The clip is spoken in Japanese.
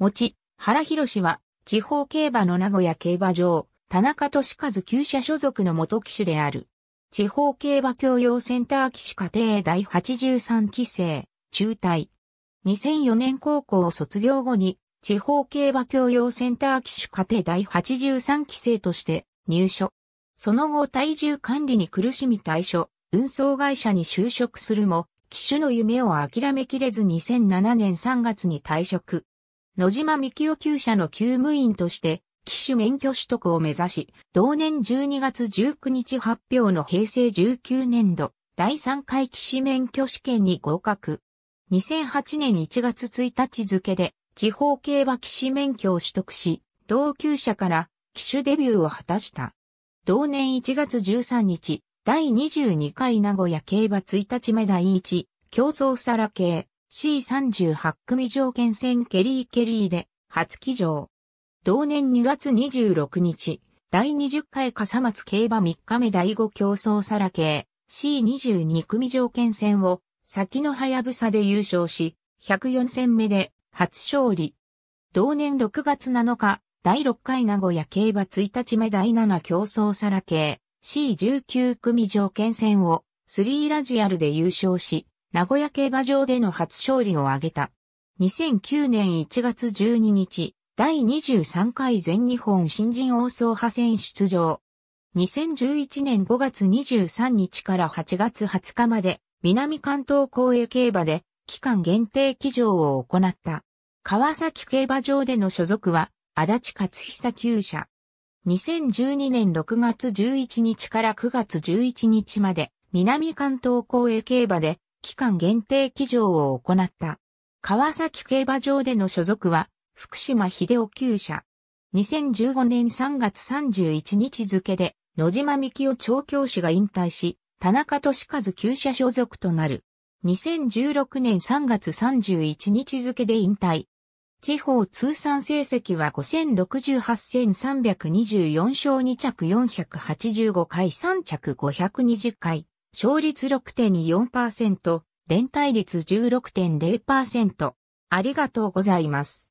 持ち、原博氏は、地方競馬の名古屋競馬場、田中俊和旧社所属の元騎手である。地方競馬教養センター騎手家庭第83期生、中退。2004年高校を卒業後に、地方競馬教養センター騎手家庭第83期生として入所。その後体重管理に苦しみ退所、運送会社に就職するも、騎手の夢を諦めきれず2007年3月に退職。野島幹夫厩舎の厩務員として、機種免許取得を目指し、同年12月19日発表の平成19年度第3回機種免許試験に合格。2008年1月1日付で地方競馬騎士免許を取得し、同級者から騎手デビューを果たした。同年1月13日、第22回名古屋競馬1日目第1、競争皿系、C38 組条件戦ケリーケリーで初騎乗。同年2月26日、第20回笠松競馬3日目第5競争サラ系 C22 組条件戦を先の早やで優勝し、104戦目で初勝利。同年6月7日、第6回名古屋競馬1日目第7競争サラ系 C19 組条件戦をスリーラジアルで優勝し、名古屋競馬場での初勝利を挙げた。2009年1月12日、第23回全日本新人王総派戦出場。2011年5月23日から8月20日まで、南関東公営競馬で、期間限定騎乗を行った。川崎競馬場での所属は、足立勝久厩舎。2012年6月11日から9月11日まで、南関東公営競馬で、期間限定騎乗を行った。川崎競馬場での所属は、福島秀夫厩社。2015年3月31日付で、野島幹夫調教師が引退し、田中俊和厩社所属となる。2016年3月31日付で引退。地方通算成績は5068 324勝2着485回3着520回。勝率6.4%、連帯率16.0%。ありがとうございます。